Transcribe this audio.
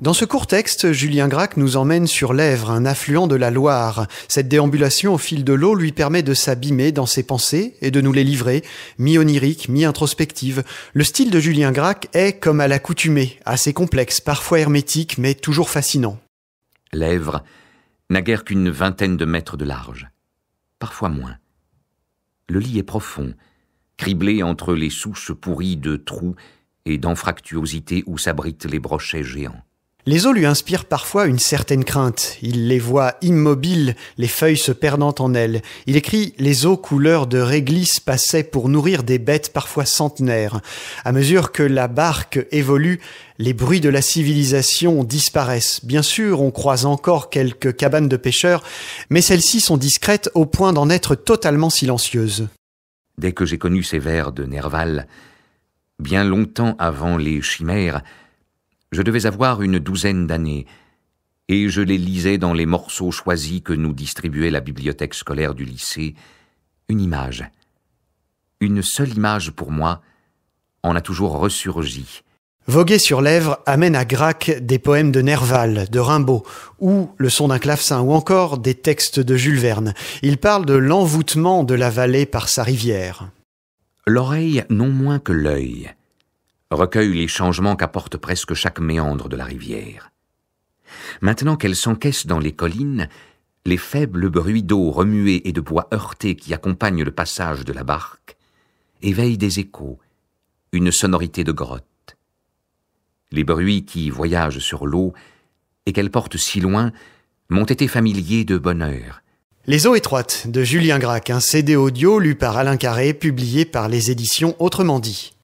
Dans ce court texte, Julien Gracq nous emmène sur l'Èvre, un affluent de la Loire. Cette déambulation au fil de l'eau lui permet de s'abîmer dans ses pensées et de nous les livrer, mi-onirique, mi-introspective. Le style de Julien Gracq est, comme à l'accoutumée, assez complexe, parfois hermétique, mais toujours fascinant. L'Èvre n'a guère qu'une vingtaine de mètres de large, parfois moins. Le lit est profond, criblé entre les souches pourries de trous et d'anfractuosités où s'abritent les brochets géants. Les eaux lui inspirent parfois une certaine crainte. Il les voit immobiles, les feuilles se perdant en elles. Il écrit Les eaux couleur de réglisse passaient pour nourrir des bêtes parfois centenaires. À mesure que la barque évolue, les bruits de la civilisation disparaissent. Bien sûr, on croise encore quelques cabanes de pêcheurs, mais celles-ci sont discrètes au point d'en être totalement silencieuses. Dès que j'ai connu ces vers de Nerval, bien longtemps avant les chimères, je devais avoir une douzaine d'années, et je les lisais dans les morceaux choisis que nous distribuait la bibliothèque scolaire du lycée, une image. Une seule image pour moi en a toujours ressurgi. Voguer sur lèvres amène à Grac des poèmes de Nerval, de Rimbaud, ou le son d'un clavecin, ou encore des textes de Jules Verne. Il parle de l'envoûtement de la vallée par sa rivière. L'oreille non moins que l'œil recueille les changements qu'apporte presque chaque méandre de la rivière. Maintenant qu'elle s'encaisse dans les collines, les faibles bruits d'eau remuée et de bois heurtés qui accompagnent le passage de la barque éveillent des échos, une sonorité de grotte. Les bruits qui voyagent sur l'eau et qu'elle porte si loin m'ont été familiers de bonne heure. Les eaux étroites de Julien Gracq, un CD audio lu par Alain Carré, publié par les éditions Autrement dit.